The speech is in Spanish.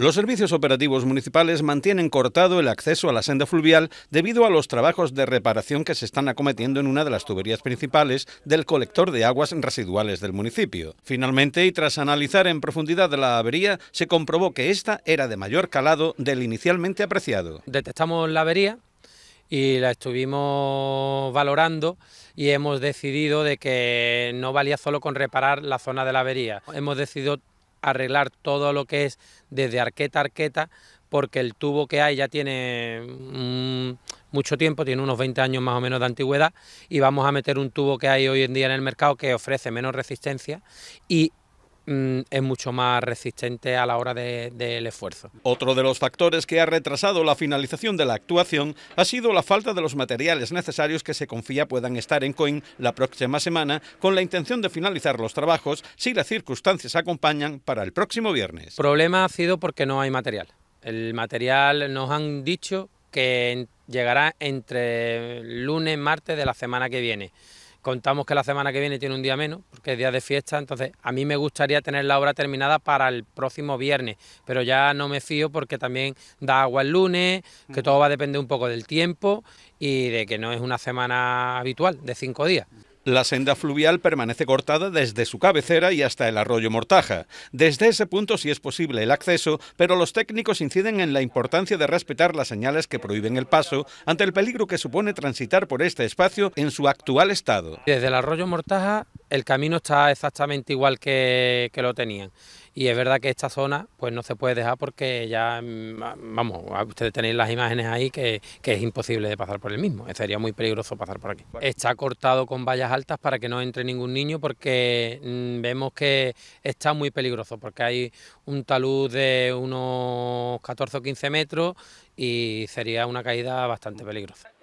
Los servicios operativos municipales mantienen cortado el acceso a la senda fluvial debido a los trabajos de reparación que se están acometiendo en una de las tuberías principales del colector de aguas residuales del municipio. Finalmente, y tras analizar en profundidad la avería, se comprobó que esta era de mayor calado del inicialmente apreciado. Detectamos la avería y la estuvimos valorando y hemos decidido de que no valía solo con reparar la zona de la avería. Hemos decidido arreglar todo lo que es desde arqueta a arqueta, porque el tubo que hay ya tiene mm, mucho tiempo, tiene unos 20 años más o menos de antigüedad, y vamos a meter un tubo que hay hoy en día en el mercado que ofrece menos resistencia y Mm, es mucho más resistente a la hora del esfuerzo. Otro de los factores que ha retrasado la finalización de la actuación ha sido la falta de los materiales necesarios que se confía puedan estar en Coin la próxima semana con la intención de finalizar los trabajos si las circunstancias acompañan para el próximo viernes. Problema ha sido porque no hay material. El material nos han dicho que llegará entre lunes, y martes de la semana que viene. Contamos que la semana que viene tiene un día menos, porque es día de fiesta, entonces a mí me gustaría tener la obra terminada para el próximo viernes, pero ya no me fío porque también da agua el lunes, que todo va a depender un poco del tiempo y de que no es una semana habitual de cinco días. La senda fluvial permanece cortada desde su cabecera y hasta el arroyo Mortaja. Desde ese punto sí es posible el acceso, pero los técnicos inciden en la importancia de respetar las señales que prohíben el paso ante el peligro que supone transitar por este espacio en su actual estado. Desde el arroyo Mortaja el camino está exactamente igual que, que, lo tenían. Y es verdad que esta zona pues no se puede dejar porque ya, mm, vamos, ustedes tenéis las imágenes ahí que, que, es imposible de pasar por el mismo. Eh, sería muy peligroso pasar por aquí. Está cortado con vallas altas para que no entre ningún niño porque mm, vemos que está muy peligroso porque hay un talud de unos 14 o 15 metros y sería una caída bastante peligrosa.